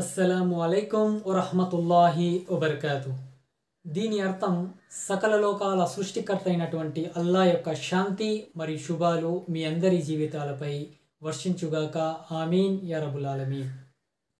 అస్సలం అలైకుం వరహమతుల్లాహి వబర్కాతు దీని అర్థం సకల లోకాల సృష్టికర్త అయినటువంటి అల్లా యొక్క శాంతి మరియు శుభాలు మీ అందరి జీవితాలపై వర్షించుగాక ఆమీన్ యరబులాలమీన్